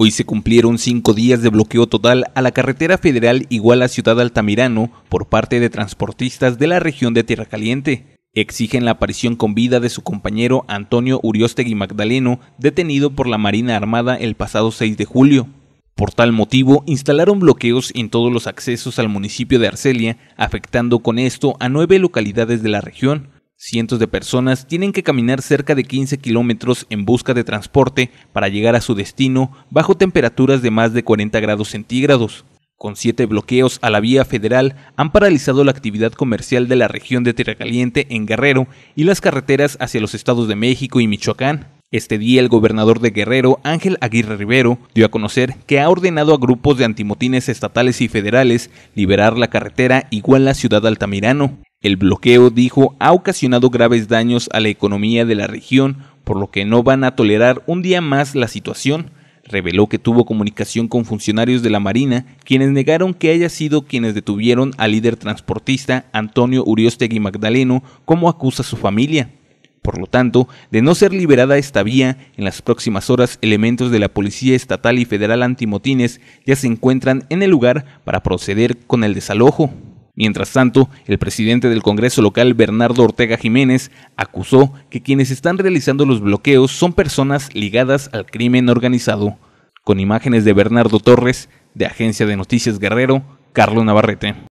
Hoy se cumplieron cinco días de bloqueo total a la carretera federal igual a Ciudad Altamirano por parte de transportistas de la región de Tierra Caliente. Exigen la aparición con vida de su compañero Antonio Uriostegui Magdaleno, detenido por la Marina Armada el pasado 6 de julio. Por tal motivo, instalaron bloqueos en todos los accesos al municipio de Arcelia, afectando con esto a nueve localidades de la región, Cientos de personas tienen que caminar cerca de 15 kilómetros en busca de transporte para llegar a su destino bajo temperaturas de más de 40 grados centígrados. Con siete bloqueos a la vía federal han paralizado la actividad comercial de la región de Tierra Caliente en Guerrero y las carreteras hacia los estados de México y Michoacán. Este día el gobernador de Guerrero, Ángel Aguirre Rivero, dio a conocer que ha ordenado a grupos de antimotines estatales y federales liberar la carretera igual la ciudad Altamirano. El bloqueo, dijo, ha ocasionado graves daños a la economía de la región, por lo que no van a tolerar un día más la situación. Reveló que tuvo comunicación con funcionarios de la Marina, quienes negaron que haya sido quienes detuvieron al líder transportista Antonio Uriostegui Magdaleno, como acusa su familia. Por lo tanto, de no ser liberada esta vía, en las próximas horas elementos de la Policía Estatal y Federal Antimotines ya se encuentran en el lugar para proceder con el desalojo. Mientras tanto, el presidente del Congreso local, Bernardo Ortega Jiménez, acusó que quienes están realizando los bloqueos son personas ligadas al crimen organizado. Con imágenes de Bernardo Torres, de Agencia de Noticias Guerrero, Carlos Navarrete.